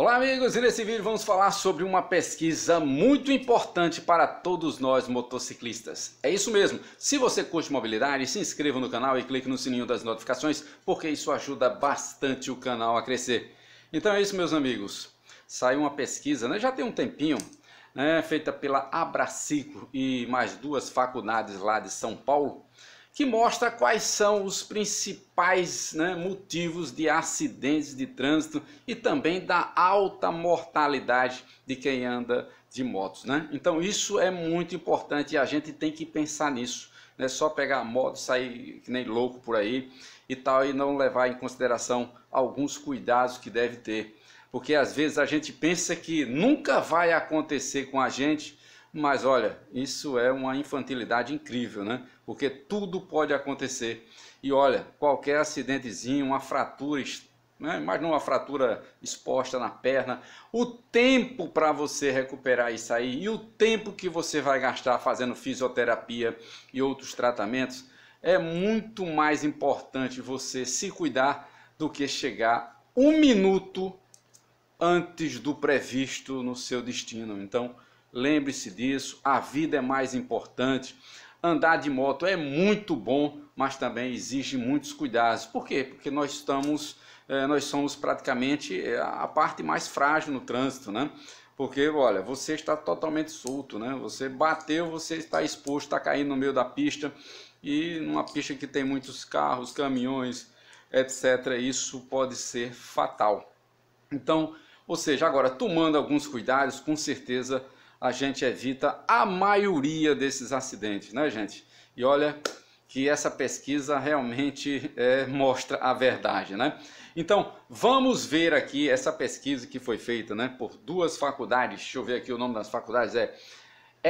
Olá, amigos! E nesse vídeo vamos falar sobre uma pesquisa muito importante para todos nós motociclistas. É isso mesmo! Se você curte mobilidade, se inscreva no canal e clique no sininho das notificações, porque isso ajuda bastante o canal a crescer. Então é isso, meus amigos. Saiu uma pesquisa, né? já tem um tempinho, né? feita pela Abraciclo e mais duas faculdades lá de São Paulo, que mostra quais são os principais né, motivos de acidentes de trânsito e também da alta mortalidade de quem anda de motos. Né? Então isso é muito importante e a gente tem que pensar nisso. Não é só pegar a moto, sair que nem louco por aí e tal e não levar em consideração alguns cuidados que deve ter. Porque às vezes a gente pensa que nunca vai acontecer com a gente mas olha, isso é uma infantilidade incrível, né? Porque tudo pode acontecer. E olha, qualquer acidentezinho, uma fratura, né? mas não uma fratura exposta na perna, o tempo para você recuperar isso aí e o tempo que você vai gastar fazendo fisioterapia e outros tratamentos, é muito mais importante você se cuidar do que chegar um minuto antes do previsto no seu destino. Então, Lembre-se disso, a vida é mais importante. Andar de moto é muito bom, mas também exige muitos cuidados. Por quê? Porque nós estamos, eh, nós somos praticamente eh, a parte mais frágil no trânsito, né? Porque, olha, você está totalmente solto, né? Você bateu, você está exposto, está caindo no meio da pista e numa pista que tem muitos carros, caminhões, etc. Isso pode ser fatal. Então, ou seja, agora tomando alguns cuidados, com certeza a gente evita a maioria desses acidentes, né, gente? E olha que essa pesquisa realmente é, mostra a verdade, né? Então, vamos ver aqui essa pesquisa que foi feita, né, por duas faculdades. Deixa eu ver aqui o nome das faculdades, é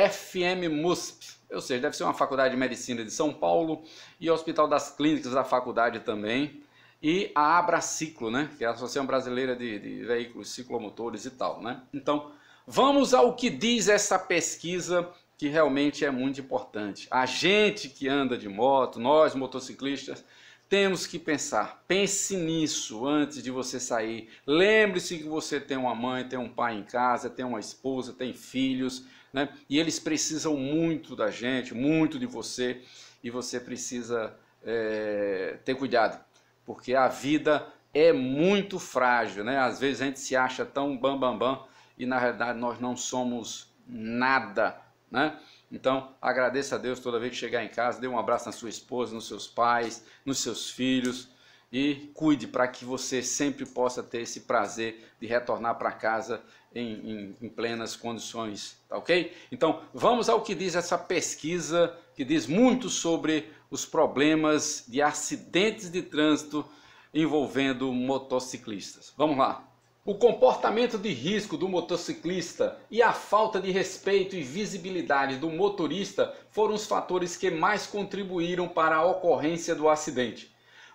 FM MUSP, ou seja, deve ser uma faculdade de medicina de São Paulo e Hospital das Clínicas da faculdade também. E a Abraciclo, né, que é a Associação Brasileira de, de Veículos Ciclomotores e tal, né? Então, Vamos ao que diz essa pesquisa que realmente é muito importante. A gente que anda de moto, nós motociclistas, temos que pensar. Pense nisso antes de você sair. Lembre-se que você tem uma mãe, tem um pai em casa, tem uma esposa, tem filhos, né? E eles precisam muito da gente, muito de você, e você precisa é, ter cuidado, porque a vida é muito frágil, né? Às vezes a gente se acha tão bam bam bam e na realidade nós não somos nada, né? Então, agradeça a Deus toda vez que chegar em casa, dê um abraço na sua esposa, nos seus pais, nos seus filhos e cuide para que você sempre possa ter esse prazer de retornar para casa em, em, em, plenas condições, tá ok? Então, vamos ao que diz essa pesquisa, que diz muito sobre os problemas de acidentes de trânsito envolvendo motociclistas. Vamos lá! O comportamento de risco do motociclista e a falta de respeito e visibilidade do motorista foram os fatores que mais contribuíram para a ocorrência do acidente.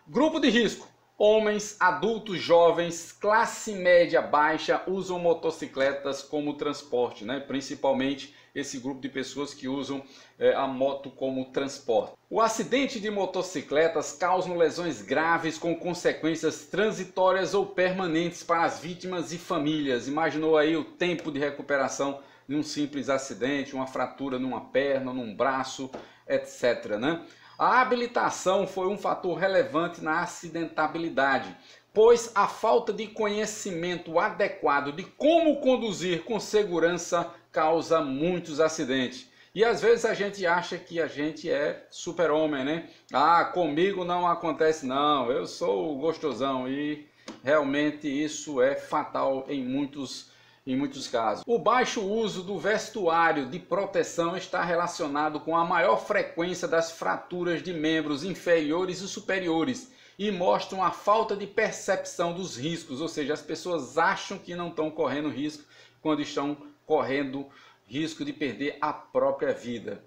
Grupo de risco: Homens, adultos, jovens, classe média baixa usam motocicletas como transporte, né? principalmente esse grupo de pessoas que usam eh, a moto como transporte. O acidente de motocicletas causa lesões graves com consequências transitórias ou permanentes para as vítimas e famílias. Imaginou aí o tempo de recuperação de um simples acidente, uma fratura numa perna, num braço, etc. Né? A habilitação foi um fator relevante na acidentabilidade, pois a falta de conhecimento adequado de como conduzir com segurança causa muitos acidentes. E às vezes a gente acha que a gente é super-homem, né? Ah, comigo não acontece, não, eu sou gostosão. E realmente isso é fatal em muitos em muitos casos. O baixo uso do vestuário de proteção está relacionado com a maior frequência das fraturas de membros inferiores e superiores e mostram a falta de percepção dos riscos, ou seja, as pessoas acham que não estão correndo risco quando estão correndo risco de perder a própria vida.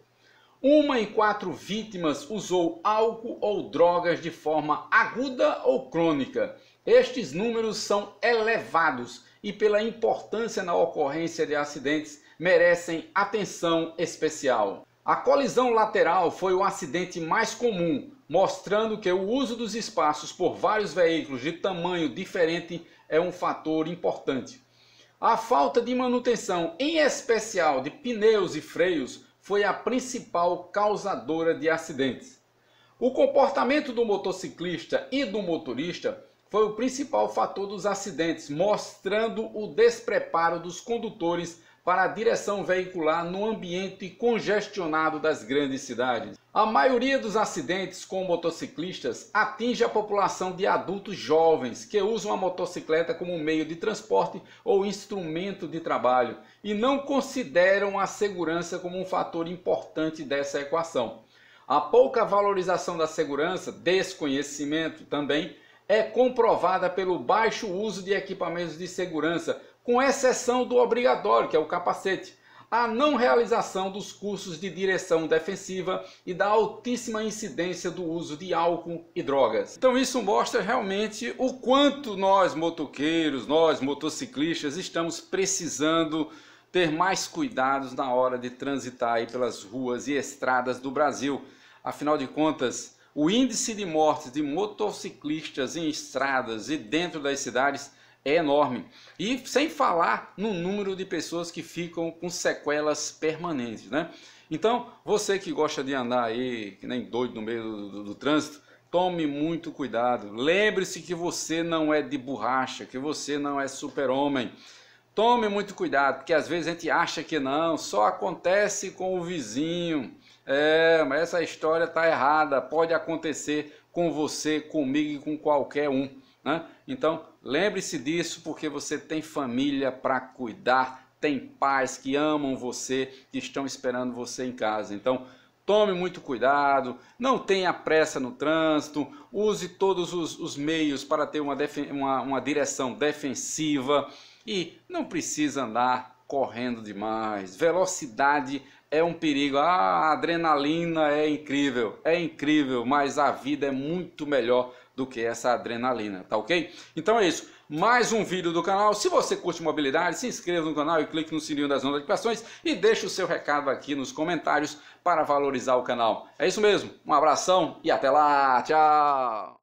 Uma em quatro vítimas usou álcool ou drogas de forma aguda ou crônica. Estes números são elevados e pela importância na ocorrência de acidentes merecem atenção especial. A colisão lateral foi o acidente mais comum, mostrando que o uso dos espaços por vários veículos de tamanho diferente é um fator importante. A falta de manutenção, em especial de pneus e freios, foi a principal causadora de acidentes. O comportamento do motociclista e do motorista foi o principal fator dos acidentes, mostrando o despreparo dos condutores para a direção veicular no ambiente congestionado das grandes cidades. A maioria dos acidentes com motociclistas atinge a população de adultos jovens que usam a motocicleta como meio de transporte ou instrumento de trabalho e não consideram a segurança como um fator importante dessa equação. A pouca valorização da segurança, desconhecimento também, é comprovada pelo baixo uso de equipamentos de segurança, com exceção do obrigatório, que é o capacete, a não realização dos cursos de direção defensiva e da altíssima incidência do uso de álcool e drogas. Então isso mostra realmente o quanto nós motoqueiros, nós motociclistas estamos precisando ter mais cuidados na hora de transitar pelas ruas e estradas do Brasil. Afinal de contas, o índice de mortes de motociclistas em estradas e dentro das cidades é enorme. E sem falar no número de pessoas que ficam com sequelas permanentes, né? Então, você que gosta de andar aí, que nem doido no meio do, do, do trânsito, tome muito cuidado. Lembre-se que você não é de borracha, que você não é super-homem. Tome muito cuidado, porque às vezes a gente acha que não, só acontece com o vizinho. É, mas essa história está errada, pode acontecer com você, comigo e com qualquer um. Né? Então, lembre-se disso, porque você tem família para cuidar, tem pais que amam você, que estão esperando você em casa. Então, tome muito cuidado, não tenha pressa no trânsito, use todos os, os meios para ter uma, uma, uma direção defensiva e não precisa andar correndo demais. Velocidade é um perigo. Ah, a adrenalina é incrível, é incrível, mas a vida é muito melhor do que essa adrenalina, tá ok? Então é isso. Mais um vídeo do canal. Se você curte mobilidade, se inscreva no canal e clique no sininho das notificações e deixe o seu recado aqui nos comentários para valorizar o canal. É isso mesmo. Um abração e até lá. Tchau.